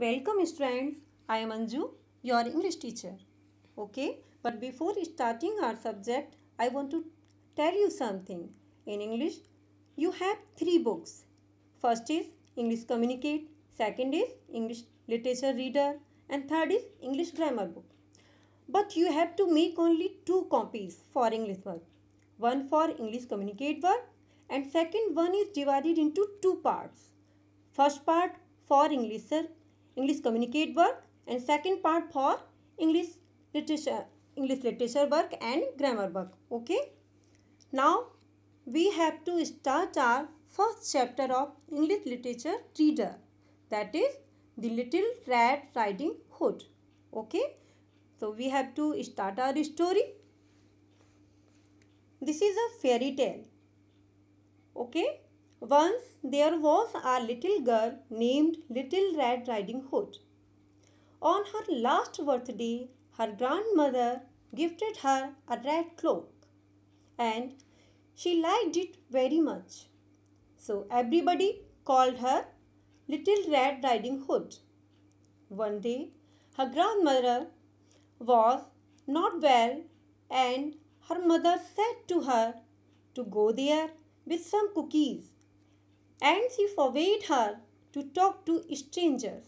Welcome students, I am Anju, your English teacher. Okay, but before starting our subject, I want to tell you something. In English, you have three books. First is English Communicate, second is English Literature Reader and third is English Grammar book. But you have to make only two copies for English work. One for English Communicate work, and second one is divided into two parts. First part for Englisher English communicate work and second part for English literature, English literature work and grammar work. Okay. Now we have to start our first chapter of English literature reader that is the little red riding hood. Okay. So we have to start our story. This is a fairy tale. Okay. Once there was a little girl named Little Red Riding Hood. On her last birthday, her grandmother gifted her a red cloak and she liked it very much. So everybody called her Little Red Riding Hood. One day, her grandmother was not well and her mother said to her to go there with some cookies and she forbade her to talk to strangers.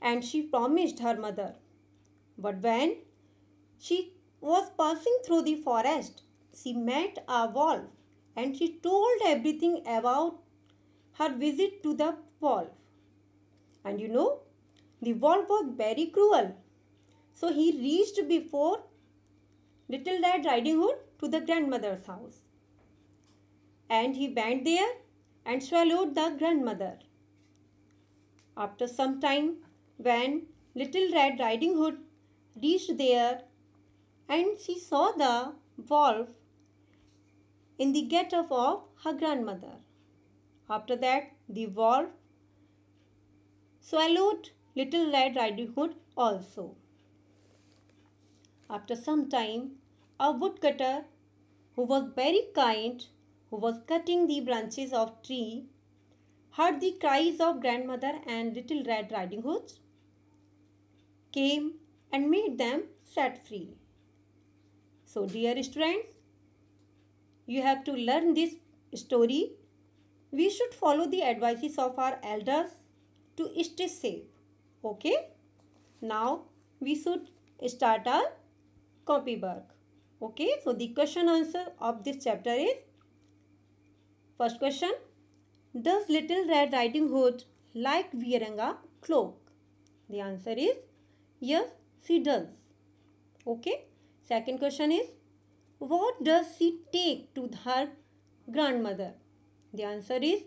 And she promised her mother. But when she was passing through the forest, she met a wolf and she told everything about her visit to the wolf. And you know, the wolf was very cruel. So he reached before Little Red Riding Hood to the grandmother's house. And he went there and swallowed the grandmother. After some time, when Little Red Riding Hood reached there and she saw the wolf in the get-up of her grandmother. After that, the wolf swallowed Little Red Riding Hood also. After some time, a woodcutter who was very kind who was cutting the branches of tree, heard the cries of grandmother and little Red Riding Hood, came and made them set free. So dear students, you have to learn this story. We should follow the advices of our elders to stay safe. Okay? Now, we should start our copy work. Okay? So, the question answer of this chapter is First question. Does Little Red Riding Hood like wearing a cloak? The answer is yes, she does. Okay. Second question is what does she take to her grandmother? The answer is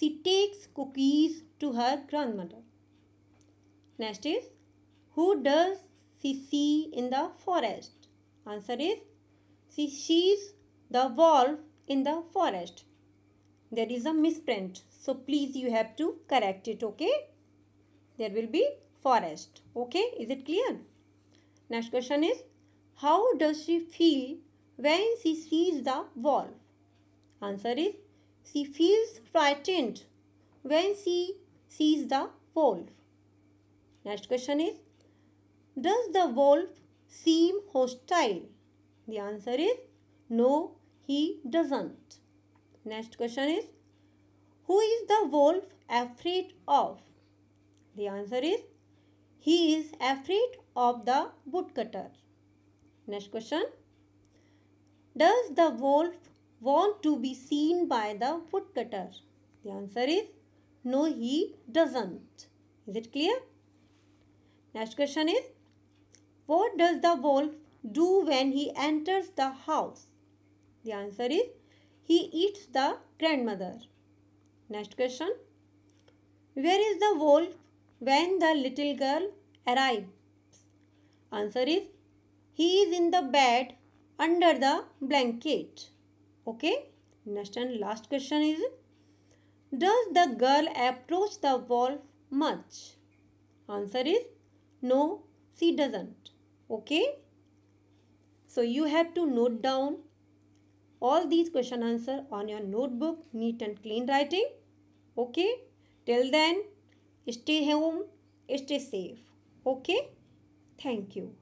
she takes cookies to her grandmother. Next is who does she see in the forest? Answer is she sees the wolf in the forest there is a misprint so please you have to correct it okay there will be forest okay is it clear next question is how does she feel when she sees the wolf answer is she feels frightened when she sees the wolf next question is does the wolf seem hostile the answer is no he doesn't Next question is Who is the wolf afraid of? The answer is He is afraid of the woodcutter. Next question Does the wolf want to be seen by the woodcutter? The answer is No, he doesn't. Is it clear? Next question is What does the wolf do when he enters the house? The answer is he eats the grandmother. Next question. Where is the wolf when the little girl arrives? Answer is he is in the bed under the blanket. Okay. Next and last question is Does the girl approach the wolf much? Answer is no, she doesn't. Okay. So you have to note down all these question answer on your notebook, neat and clean writing. Okay. Till then, stay home, stay safe. Okay. Thank you.